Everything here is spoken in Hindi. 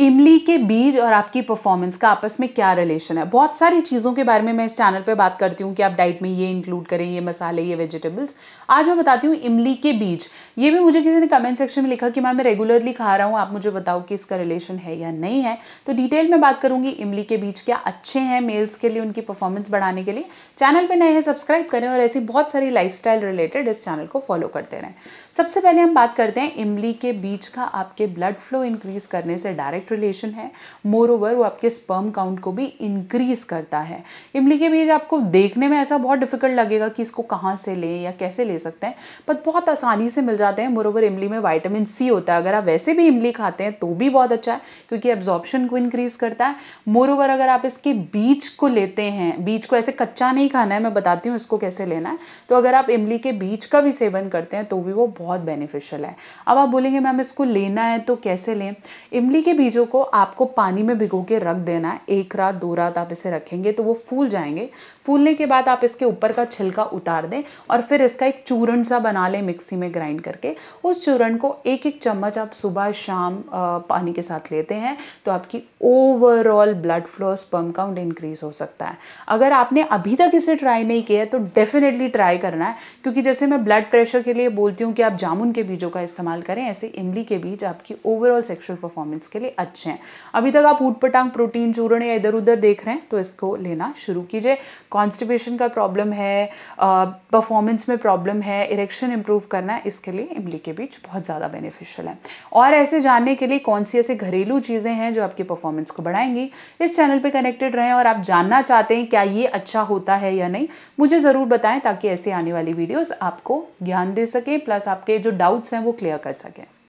इमली के बीज और आपकी परफॉर्मेंस का आपस में क्या रिलेशन है बहुत सारी चीज़ों के बारे में मैं इस चैनल पे बात करती हूँ कि आप डाइट में ये इंक्लूड करें ये मसाले ये वेजिटेबल्स आज मैं बताती हूँ इमली के बीज ये भी मुझे किसी ने कमेंट सेक्शन में लिखा कि मैं मैं रेगुलरली खा रहा हूँ आप मुझे बताओ कि इसका रिलेशन है या नहीं है तो डिटेल में बात करूँगी इमली के बीज क्या अच्छे हैं मेल्स के लिए उनकी परफॉर्मेंस बढ़ाने के लिए चैनल पर नए हैं सब्सक्राइब करें और ऐसी बहुत सारी लाइफ रिलेटेड इस चैनल को फॉलो करते रहें सबसे पहले हम बात करते हैं इमली के बीज का आपके ब्लड फ्लो इंक्रीज करने से डायरेक्ट डायरेक्ट रिलेशन है मोर ओवर वो आपके स्पर्म काउंट को भी इंक्रीज करता है इमली के बीज आपको देखने में ऐसा बहुत डिफिकल्ट लगेगा कि इसको कहाँ से लें या कैसे ले सकते हैं बट बहुत आसानी से मिल जाते हैं मोर ओवर इमली में वाइटामिन सी होता है अगर आप वैसे भी इमली खाते हैं तो भी बहुत अच्छा है क्योंकि एब्जॉर्प्शन को इंक्रीज करता है मोर ओवर अगर आप इसके बीज को लेते हैं बीज को ऐसे कच्चा नहीं खाना है मैं बताती हूँ इसको कैसे लेना है तो अगर आप इमली के बीज का भी सेवन करते हैं तो भी वो बहुत बेनिफिशियल है अब आप बोलेंगे मैम इसको लेना है तो कैसे लें इमली के बीजों बीजों को आपको पानी में भिगो के रख देना है एक रात दो रात आप इसे रखेंगे तो वो फूल जाएंगे फूलने के बाद आप इसके ऊपर का छिलका उतार दें और फिर इसका एक चूरण सा बना लें मिक्सी में ग्राइंड करके उस चूरण को एक एक चम्मच आप सुबह शाम पानी के साथ लेते हैं तो आपकी overall blood flow sperm count increase हो सकता है अगर आपने अभी तक इसे ट्राई नहीं किया है तो डेफिनेटली ट्राई करना है क्योंकि जैसे मैं ब्लड प्रेशर के लिए बोलती हूँ कि आप जामुन के बीजों का इस्तेमाल करें ऐसे इमली के बीज आपकी ओवरऑल सेक्शुअल परफॉर्मेंस के लिए अच्छे हैं अभी तक आप ऊट प्रोटीन चूर्ण या इधर उधर देख रहे हैं तो इसको लेना शुरू कीजिए कॉन्स्टिपेशन का प्रॉब्लम है परफॉर्मेंस में प्रॉब्लम है इरेक्शन इंप्रूव करना है इसके लिए इमली के बीच बहुत ज़्यादा बेनिफिशियल है और ऐसे जानने के लिए कौन सी ऐसी घरेलू चीज़ें हैं जो आपकी परफॉर्मेंस को बढ़ाएंगी इस चैनल पर कनेक्टेड रहें और आप जानना चाहते हैं क्या ये अच्छा होता है या नहीं मुझे ज़रूर बताएं ताकि ऐसी आने वाली वीडियोज़ आपको ज्ञान दे सकें प्लस आपके जो डाउट्स हैं वो क्लियर कर सकें